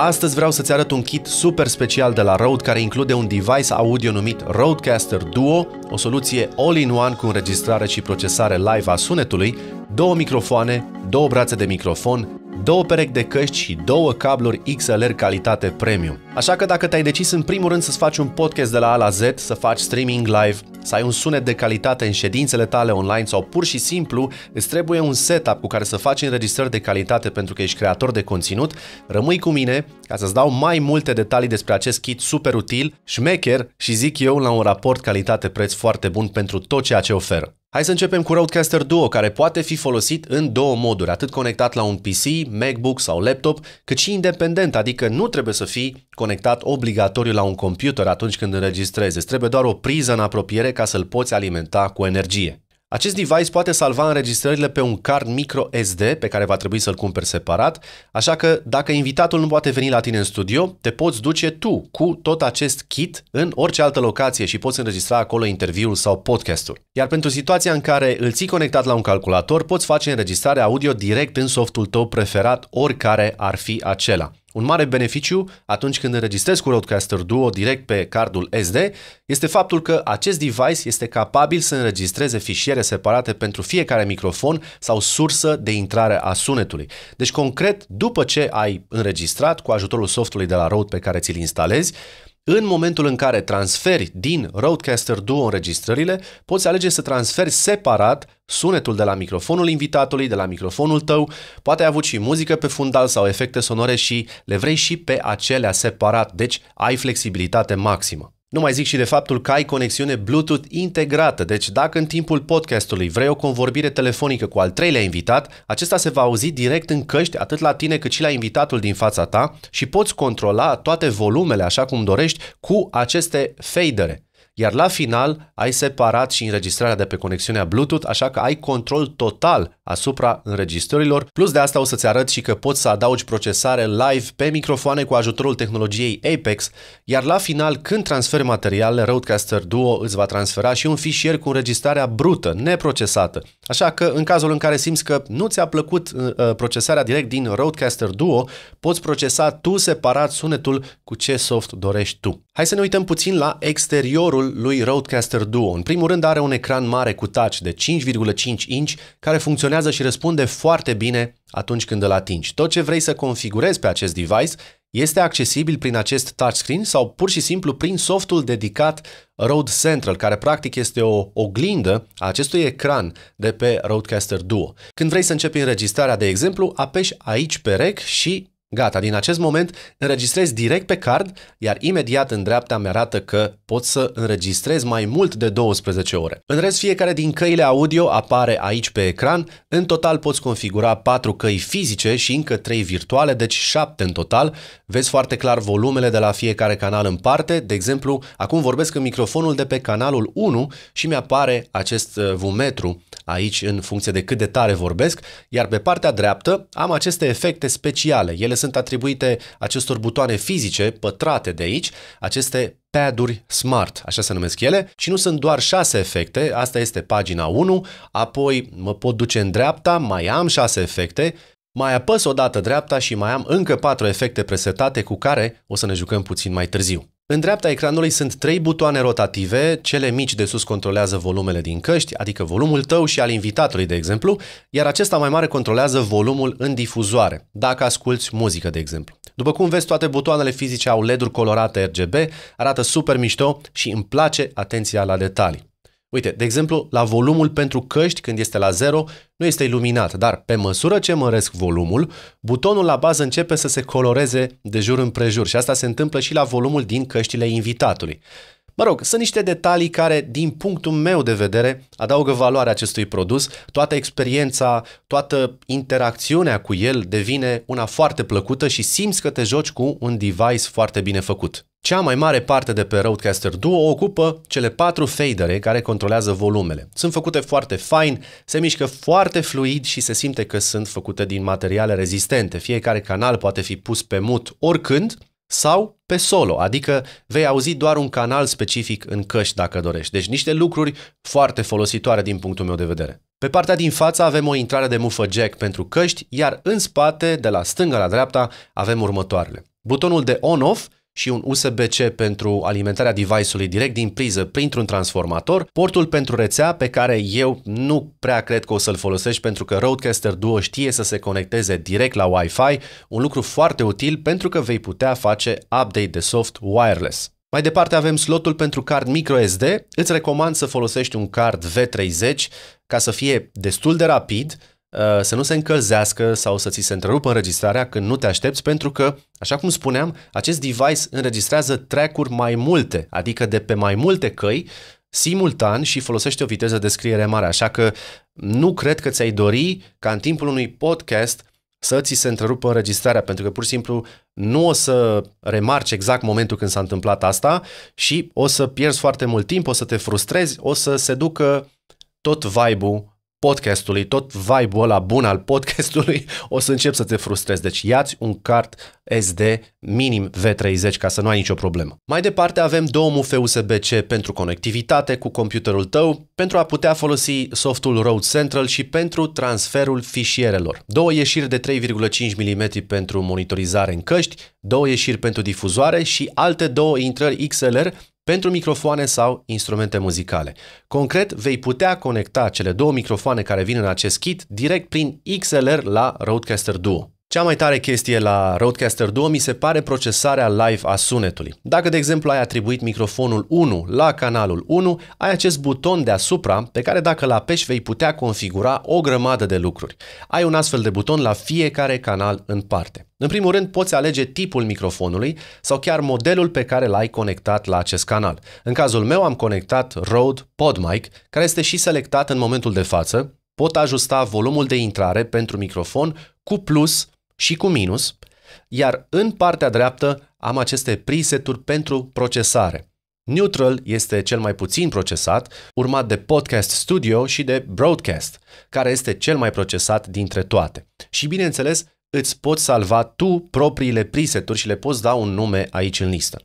Astăzi vreau să-ți arăt un kit super special de la Rode care include un device audio numit Rodecaster Duo, o soluție all-in-one cu înregistrare și procesare live a sunetului, două microfoane, două brațe de microfon, două perechi de căști și două cabluri XLR calitate premium. Așa că dacă te-ai decis în primul rând să-ți faci un podcast de la A la Z, să faci streaming live, să ai un sunet de calitate în ședințele tale online sau pur și simplu îți trebuie un setup cu care să faci înregistrări de calitate pentru că ești creator de conținut, rămâi cu mine ca să-ți dau mai multe detalii despre acest kit super util, șmecher și zic eu la un raport calitate-preț foarte bun pentru tot ceea ce oferă. Hai să începem cu Roadcaster Duo, care poate fi folosit în două moduri, atât conectat la un PC, MacBook sau laptop, cât și independent, adică nu trebuie să fii conectat obligatoriu la un computer atunci când înregistrezi. trebuie doar o priză în apropiere ca să-l poți alimenta cu energie. Acest device poate salva înregistrările pe un card micro SD pe care va trebui să-l cumperi separat, așa că dacă invitatul nu poate veni la tine în studio, te poți duce tu cu tot acest kit în orice altă locație și poți înregistra acolo interviul sau podcastul. Iar pentru situația în care îl ții conectat la un calculator, poți face înregistrare audio direct în softul tău preferat, oricare ar fi acela. Un mare beneficiu atunci când înregistrezi cu Roadcaster Duo direct pe cardul SD este faptul că acest device este capabil să înregistreze fișiere separate pentru fiecare microfon sau sursă de intrare a sunetului. Deci concret, după ce ai înregistrat cu ajutorul softului de la Rode pe care ți-l instalezi, în momentul în care transferi din Roadcaster Duo înregistrările, poți alege să transferi separat sunetul de la microfonul invitatului, de la microfonul tău, poate ai avut și muzică pe fundal sau efecte sonore și le vrei și pe acelea separat, deci ai flexibilitate maximă. Nu mai zic și de faptul că ai conexiune Bluetooth integrată, deci dacă în timpul podcastului vrei o convorbire telefonică cu al treilea invitat, acesta se va auzi direct în căști atât la tine cât și la invitatul din fața ta și poți controla toate volumele așa cum dorești cu aceste fadere. Iar la final ai separat și înregistrarea de pe conexiunea Bluetooth, așa că ai control total asupra înregistrărilor. Plus de asta o să-ți arăt și că poți să adaugi procesare live pe microfoane cu ajutorul tehnologiei Apex, iar la final, când transferi material, Roadcaster Duo îți va transfera și un fișier cu înregistrarea brută, neprocesată. Așa că, în cazul în care simți că nu ți-a plăcut uh, uh procesarea direct din Roadcaster Duo, poți procesa tu separat sunetul cu ce soft dorești tu. Hai să ne uităm puțin la exteriorul lui Roadcaster Duo. În primul rând are un ecran mare cu touch de 5,5 inch care funcționează funcționează și răspunde foarte bine atunci când îl atingi. Tot ce vrei să configurezi pe acest device este accesibil prin acest touchscreen sau pur și simplu prin softul dedicat Road Central, care practic este o oglindă a acestui ecran de pe Roadcaster Duo. Când vrei să începi înregistrarea, de exemplu, apeși aici pe rec și Gata, din acest moment înregistrez direct pe card, iar imediat în dreapta mi-arată că pot să înregistrez mai mult de 12 ore. În rest, fiecare din căile audio apare aici pe ecran. În total poți configura 4 căi fizice și încă 3 virtuale, deci 7 în total. Vezi foarte clar volumele de la fiecare canal în parte. De exemplu, acum vorbesc în microfonul de pe canalul 1 și mi-apare acest uh, vumetru aici în funcție de cât de tare vorbesc, iar pe partea dreaptă am aceste efecte speciale. Ele sunt atribuite acestor butoane fizice pătrate de aici, aceste paduri smart, așa se numesc ele, și nu sunt doar șase efecte, asta este pagina 1, apoi mă pot duce în dreapta, mai am șase efecte, mai apăs o dată dreapta și mai am încă patru efecte presetate cu care o să ne jucăm puțin mai târziu. În dreapta ecranului sunt trei butoane rotative, cele mici de sus controlează volumele din căști, adică volumul tău și al invitatului, de exemplu, iar acesta mai mare controlează volumul în difuzoare, dacă asculți muzică, de exemplu. După cum vezi, toate butoanele fizice au LED-uri colorate RGB, arată super mișto și îmi place atenția la detalii. Uite, de exemplu, la volumul pentru căști, când este la 0, nu este iluminat, dar pe măsură ce măresc volumul, butonul la bază începe să se coloreze de jur împrejur și asta se întâmplă și la volumul din căștile invitatului. Mă rog, sunt niște detalii care, din punctul meu de vedere, adaugă valoarea acestui produs, toată experiența, toată interacțiunea cu el devine una foarte plăcută și simți că te joci cu un device foarte bine făcut. Cea mai mare parte de pe Roadcaster Duo ocupă cele patru fadere care controlează volumele. Sunt făcute foarte fine, se mișcă foarte fluid și se simte că sunt făcute din materiale rezistente. Fiecare canal poate fi pus pe mut oricând sau pe solo, adică vei auzi doar un canal specific în căști dacă dorești. Deci niște lucruri foarte folositoare din punctul meu de vedere. Pe partea din față avem o intrare de mufă jack pentru căști, iar în spate, de la stânga la dreapta, avem următoarele. Butonul de on-off și un USB-C pentru alimentarea device-ului direct din priză printr-un transformator, portul pentru rețea pe care eu nu prea cred că o să-l folosești pentru că Roadcaster Duo știe să se conecteze direct la Wi-Fi, un lucru foarte util pentru că vei putea face update de soft wireless. Mai departe avem slotul pentru card microSD. Îți recomand să folosești un card V30 ca să fie destul de rapid, Uh, să nu se încălzească sau să ți se întrerupă înregistrarea când nu te aștepți, pentru că, așa cum spuneam, acest device înregistrează track-uri mai multe, adică de pe mai multe căi, simultan și folosește o viteză de scriere mare, așa că nu cred că ți-ai dori ca în timpul unui podcast să ți se întrerupă înregistrarea, pentru că pur și simplu nu o să remarci exact momentul când s-a întâmplat asta și o să pierzi foarte mult timp, o să te frustrezi, o să se ducă tot vibe-ul podcastului, tot vibe-ul ăla bun al podcastului, o să încep să te frustrezi. Deci iați un card SD minim V30 ca să nu ai nicio problemă. Mai departe avem două mufe USB-C pentru conectivitate cu computerul tău, pentru a putea folosi softul Road Central și pentru transferul fișierelor. Două ieșiri de 3,5 mm pentru monitorizare în căști, două ieșiri pentru difuzoare și alte două intrări XLR pentru microfoane sau instrumente muzicale. Concret, vei putea conecta cele două microfoane care vin în acest kit direct prin XLR la Roadcaster Duo. Cea mai tare chestie la Roadcaster 2 mi se pare procesarea live a sunetului. Dacă, de exemplu, ai atribuit microfonul 1 la canalul 1, ai acest buton deasupra pe care dacă îl apeși vei putea configura o grămadă de lucruri. Ai un astfel de buton la fiecare canal în parte. În primul rând, poți alege tipul microfonului sau chiar modelul pe care l-ai conectat la acest canal. În cazul meu am conectat Rode PodMic, care este și selectat în momentul de față, pot ajusta volumul de intrare pentru microfon cu plus și cu minus, iar în partea dreaptă am aceste preseturi pentru procesare. Neutral este cel mai puțin procesat, urmat de Podcast Studio și de Broadcast, care este cel mai procesat dintre toate. Și bineînțeles, îți poți salva tu propriile preseturi și le poți da un nume aici în listă.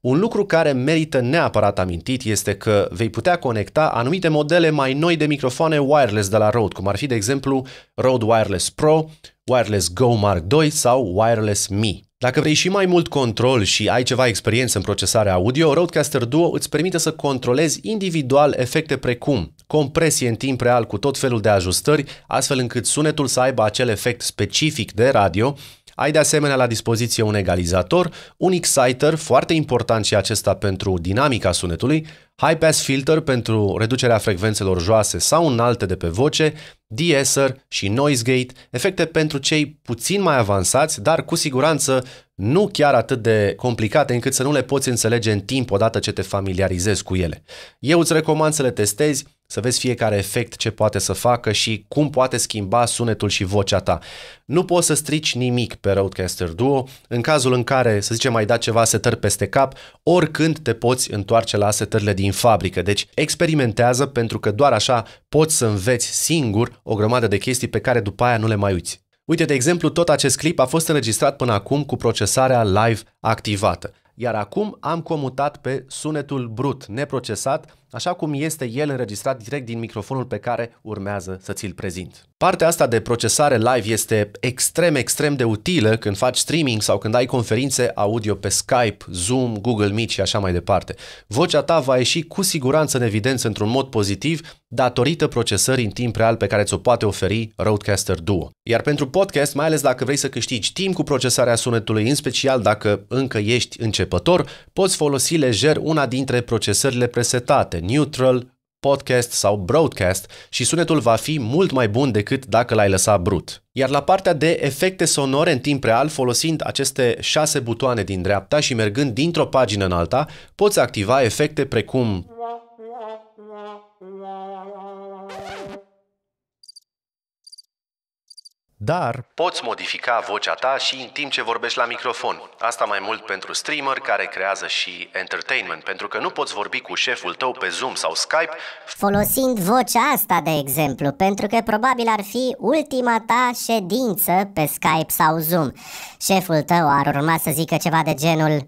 Un lucru care merită neapărat amintit este că vei putea conecta anumite modele mai noi de microfoane wireless de la Rode, cum ar fi de exemplu Rode Wireless Pro, Wireless Go Mark II sau Wireless Mi. Dacă vrei și mai mult control și ai ceva experiență în procesarea audio, Roadcaster Duo îți permite să controlezi individual efecte precum compresie în timp real cu tot felul de ajustări, astfel încât sunetul să aibă acel efect specific de radio, ai de asemenea la dispoziție un egalizator, un exciter, foarte important și acesta pentru dinamica sunetului, high pass filter pentru reducerea frecvențelor joase sau înalte de pe voce, de-esser și noise gate, efecte pentru cei puțin mai avansați, dar cu siguranță nu chiar atât de complicate încât să nu le poți înțelege în timp odată ce te familiarizezi cu ele. Eu îți recomand să le testezi, să vezi fiecare efect ce poate să facă și cum poate schimba sunetul și vocea ta. Nu poți să strici nimic pe Roadcaster Duo, în cazul în care, să zicem, ai dat ceva setări peste cap, oricând te poți întoarce la setările din din fabrică. Deci experimentează pentru că doar așa poți să înveți singur o grămadă de chestii pe care după aia nu le mai uiți. Uite, de exemplu, tot acest clip a fost înregistrat până acum cu procesarea live activată. Iar acum am comutat pe sunetul brut, neprocesat, așa cum este el înregistrat direct din microfonul pe care urmează să ți-l prezint. Partea asta de procesare live este extrem, extrem de utilă când faci streaming sau când ai conferințe audio pe Skype, Zoom, Google Meet și așa mai departe. Vocea ta va ieși cu siguranță în evidență într-un mod pozitiv datorită procesării în timp real pe care ți-o poate oferi Roadcaster Duo. Iar pentru podcast, mai ales dacă vrei să câștigi timp cu procesarea sunetului, în special dacă încă ești începător, poți folosi lejer una dintre procesările presetate, neutral, podcast sau broadcast și sunetul va fi mult mai bun decât dacă l-ai lăsat brut. Iar la partea de efecte sonore în timp real, folosind aceste șase butoane din dreapta și mergând dintr-o pagină în alta, poți activa efecte precum Dar poți modifica vocea ta și în timp ce vorbești la microfon. Asta mai mult pentru streamer care creează și entertainment, pentru că nu poți vorbi cu șeful tău pe Zoom sau Skype folosind vocea asta de exemplu, pentru că probabil ar fi ultima ta ședință pe Skype sau Zoom. Șeful tău ar urma să zică ceva de genul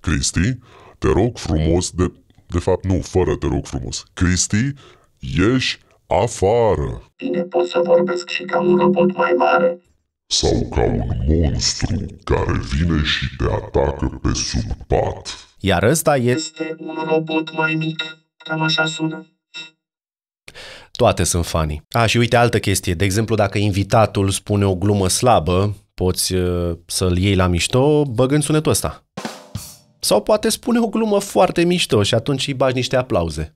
Cristi, te rog frumos de... De fapt, nu, fără te rog frumos. Cristi, ieși Afară! Bine, pot să vorbesc și ca un robot mai mare. Sau ca un monstru care vine și te atacă pe sub pat. Iar ăsta e... este un robot mai mic. Cam așa sună. Toate sunt funny. A, și uite altă chestie. De exemplu, dacă invitatul spune o glumă slabă, poți uh, să-l iei la mișto băgând sunetul ăsta. Sau poate spune o glumă foarte mișto și atunci îi bagi niște aplauze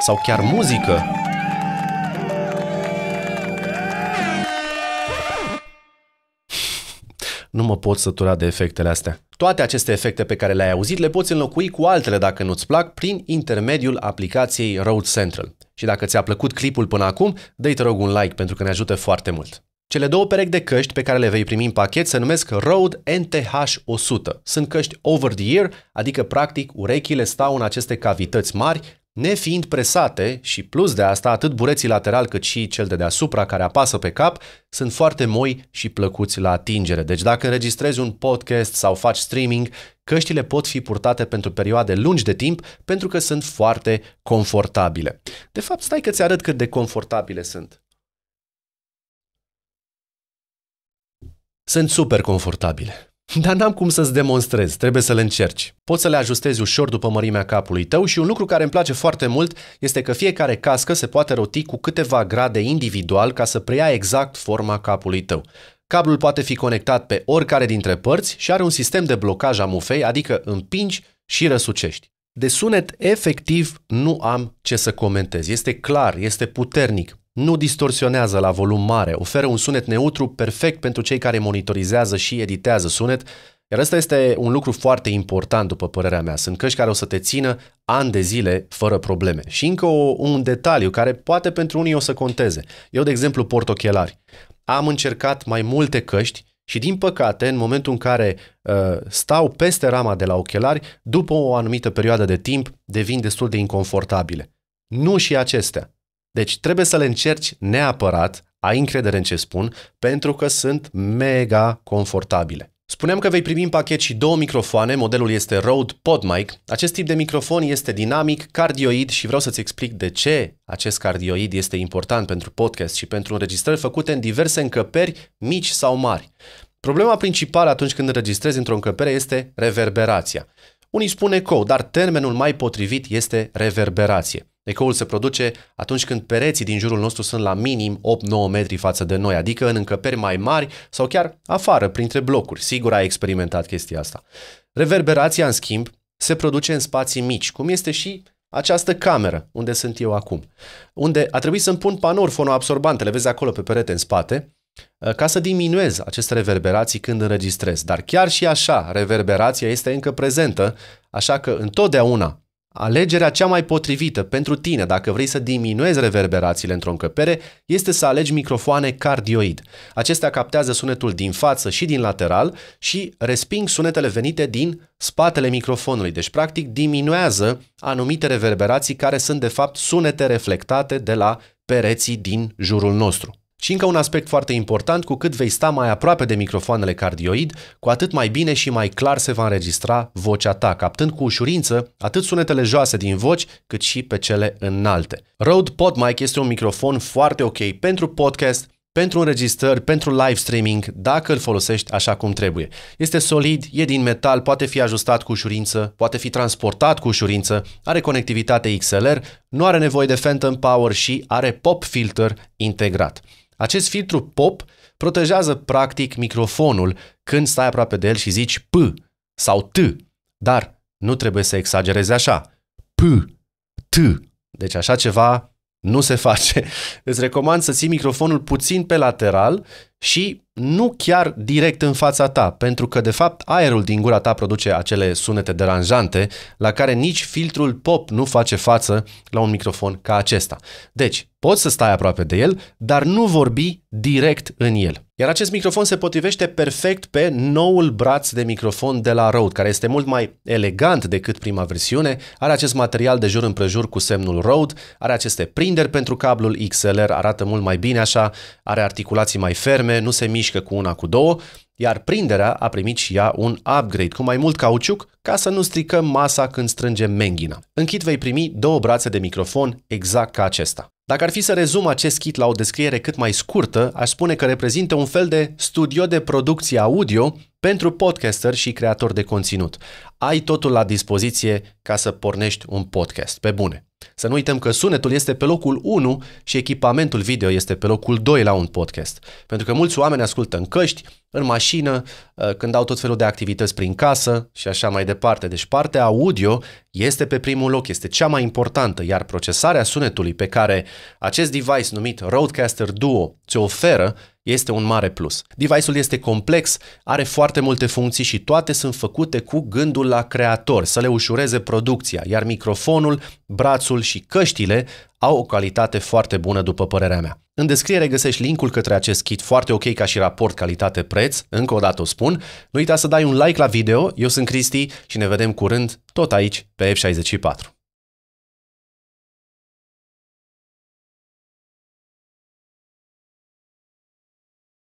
sau chiar muzică. Nu mă pot sătura de efectele astea. Toate aceste efecte pe care le-ai auzit le poți înlocui cu altele dacă nu-ți plac prin intermediul aplicației Road Central. Și dacă ți-a plăcut clipul până acum, dă-i te rog un like pentru că ne ajută foarte mult. Cele două perechi de căști pe care le vei primi în pachet se numesc Rode NTH100. Sunt căști over the ear, adică practic urechile stau în aceste cavități mari nefiind presate și plus de asta atât bureții lateral cât și cel de deasupra care apasă pe cap sunt foarte moi și plăcuți la atingere. Deci dacă înregistrezi un podcast sau faci streaming, căștile pot fi purtate pentru perioade lungi de timp pentru că sunt foarte confortabile. De fapt, stai că ți arăt cât de confortabile sunt. Sunt super confortabile. Dar n-am cum să-ți demonstrez, trebuie să le încerci. Poți să le ajustezi ușor după mărimea capului tău și un lucru care îmi place foarte mult este că fiecare cască se poate roti cu câteva grade individual ca să preia exact forma capului tău. Cablul poate fi conectat pe oricare dintre părți și are un sistem de blocaj a mufei, adică împingi și răsucești. De sunet efectiv nu am ce să comentez. Este clar, este puternic nu distorsionează la volum mare, oferă un sunet neutru perfect pentru cei care monitorizează și editează sunet, iar ăsta este un lucru foarte important, după părerea mea. Sunt căști care o să te țină ani de zile fără probleme. Și încă o, un detaliu care poate pentru unii o să conteze. Eu, de exemplu, port ochelari. Am încercat mai multe căști și, din păcate, în momentul în care uh, stau peste rama de la ochelari, după o anumită perioadă de timp, devin destul de inconfortabile. Nu și acestea. Deci trebuie să le încerci neapărat, ai încredere în ce spun, pentru că sunt mega confortabile. Spuneam că vei primi în pachet și două microfoane, modelul este Rode PodMic. Acest tip de microfon este dinamic, cardioid și vreau să-ți explic de ce acest cardioid este important pentru podcast și pentru înregistrări făcute în diverse încăperi mici sau mari. Problema principală atunci când înregistrezi într-o încăpere este reverberația. Unii spun ecou, dar termenul mai potrivit este reverberație. Ecoul se produce atunci când pereții din jurul nostru sunt la minim 8-9 metri față de noi, adică în încăperi mai mari sau chiar afară, printre blocuri. Sigur ai experimentat chestia asta. Reverberația, în schimb, se produce în spații mici, cum este și această cameră unde sunt eu acum, unde a trebuit să-mi pun panouri fonoabsorbante, le vezi acolo pe perete în spate, Ă, ca să diminuez aceste reverberații când înregistrez. Dar chiar și așa, reverberația este încă prezentă, așa că întotdeauna alegerea cea mai potrivită pentru tine, dacă vrei să diminuezi reverberațiile într-o încăpere, este să alegi microfoane cardioid. Acestea captează sunetul din față și din lateral și resping sunetele venite din spatele microfonului, deci practic diminuează anumite reverberații care sunt de fapt sunete reflectate de la pereții din jurul nostru. Și încă un aspect foarte important, cu cât vei sta mai aproape de microfoanele cardioid, cu atât mai bine și mai clar se va înregistra vocea ta, captând cu ușurință atât sunetele joase din voci, cât și pe cele înalte. Rode PodMic este un microfon foarte ok pentru podcast, pentru înregistrări, pentru live streaming, dacă îl folosești așa cum trebuie. Este solid, e din metal, poate fi ajustat cu ușurință, poate fi transportat cu ușurință, are conectivitate XLR, nu are nevoie de phantom power și are pop filter integrat. Acest filtru POP protejează practic microfonul când stai aproape de el și zici P sau T, dar nu trebuie să exagerezi așa. P, T. Deci așa ceva nu se face. Îți recomand să ții microfonul puțin pe lateral și nu chiar direct în fața ta, pentru că de fapt aerul din gura ta produce acele sunete deranjante la care nici filtrul pop nu face față la un microfon ca acesta. Deci, poți să stai aproape de el, dar nu vorbi direct în el. Iar acest microfon se potrivește perfect pe noul braț de microfon de la Rode, care este mult mai elegant decât prima versiune, are acest material de jur împrejur cu semnul Rode, are aceste prinderi pentru cablul XLR, arată mult mai bine așa, are articulații mai ferme, probleme, nu se mișcă cu una, cu două, iar prinderea a primit și ea un upgrade cu mai mult cauciuc ca să nu stricăm masa când strângem menghina. În kit vei primi două brațe de microfon exact ca acesta. Dacă ar fi să rezum acest kit la o descriere cât mai scurtă, aș spune că reprezintă un fel de studio de producție audio pentru podcaster și creator de conținut. Ai totul la dispoziție ca să pornești un podcast, pe bune. Să nu uităm că sunetul este pe locul 1 și echipamentul video este pe locul 2 la un podcast. Pentru că mulți oameni ascultă în căști, în mașină, ă, când au tot felul de activități prin casă și așa mai departe. Deci partea audio este pe primul loc, este cea mai importantă, iar procesarea sunetului pe care acest device numit Roadcaster Duo ți oferă este un mare plus. Device-ul este complex, are foarte multe funcții și toate sunt făcute cu gândul la creator, să le ușureze producția, iar microfonul, brațul și căștile au o calitate foarte bună după părerea mea. În descriere găsești linkul către acest kit foarte ok ca și raport calitate-preț, încă o dată o spun. Nu uita să dai un like la video, eu sunt Cristi și ne vedem curând tot aici pe F64.